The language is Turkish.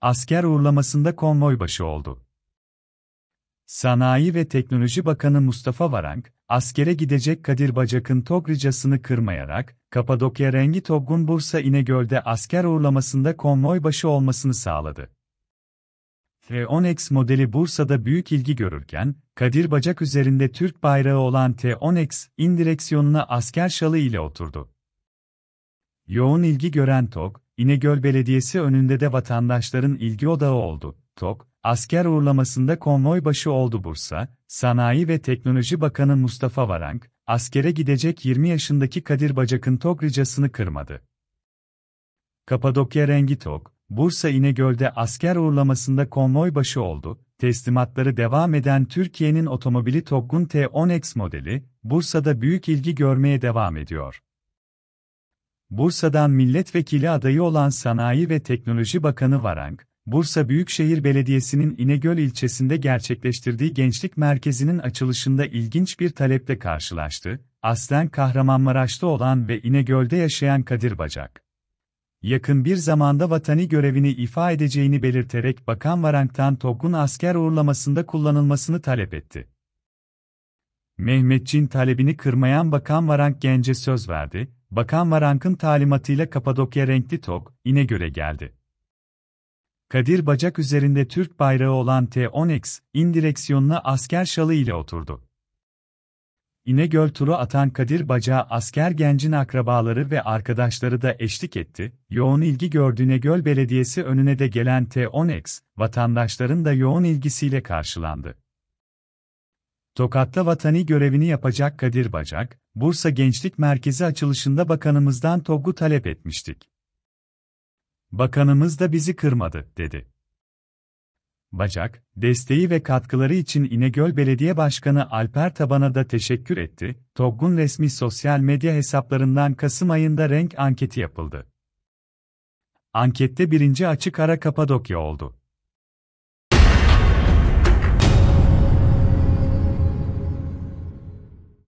asker uğurlamasında konvoy başı oldu. Sanayi ve Teknoloji Bakanı Mustafa Varank, askere gidecek Kadir Bacak'ın Togricasını kırmayarak, Kapadokya rengi Togun Bursa İnegöl'de asker uğurlamasında konvoy başı olmasını sağladı. T-10X modeli Bursa'da büyük ilgi görürken, Kadir Bacak üzerinde Türk bayrağı olan T-10X, indireksiyonuna asker şalı ile oturdu. Yoğun ilgi gören TOG, İnegöl Belediyesi önünde de vatandaşların ilgi odağı oldu. TOK, asker uğurlamasında konvoy başı oldu Bursa, Sanayi ve Teknoloji Bakanı Mustafa Varank, askere gidecek 20 yaşındaki Kadir Bacak'ın TOK ricasını kırmadı. Kapadokya rengi TOK, Bursa İnegöl'de asker uğurlamasında konvoy başı oldu, teslimatları devam eden Türkiye'nin otomobili TOGG'un T10X modeli, Bursa'da büyük ilgi görmeye devam ediyor. Bursa'dan milletvekili adayı olan Sanayi ve Teknoloji Bakanı Varank, Bursa Büyükşehir Belediyesi'nin İnegöl ilçesinde gerçekleştirdiği gençlik merkezinin açılışında ilginç bir taleple karşılaştı. Aslen Kahramanmaraş'ta olan ve İnegöl'de yaşayan Kadir Bacak. Yakın bir zamanda vatani görevini ifa edeceğini belirterek Bakan Varank'tan TOG'un asker uğurlamasında kullanılmasını talep etti. Mehmetçin talebini kırmayan Bakan Varank gence söz verdi, Bakan Varank'ın talimatıyla Kapadokya renkli tok, İnegöl'e geldi. Kadir Bacak üzerinde Türk bayrağı olan T-10X, in direksiyonuna asker şalı ile oturdu. İnegöl turu atan Kadir Bacağı asker gencin akrabaları ve arkadaşları da eşlik etti, yoğun ilgi gördüğüne göl Belediyesi önüne de gelen T-10X, vatandaşların da yoğun ilgisiyle karşılandı. Tokat'ta vatani görevini yapacak Kadir Bacak, Bursa Gençlik Merkezi açılışında bakanımızdan togu talep etmiştik. Bakanımız da bizi kırmadı, dedi. Bacak, desteği ve katkıları için İnegöl Belediye Başkanı Alper Taban'a da teşekkür etti. TOGG'un resmi sosyal medya hesaplarından Kasım ayında renk anketi yapıldı. Ankette birinci açık ara Kapadokya oldu.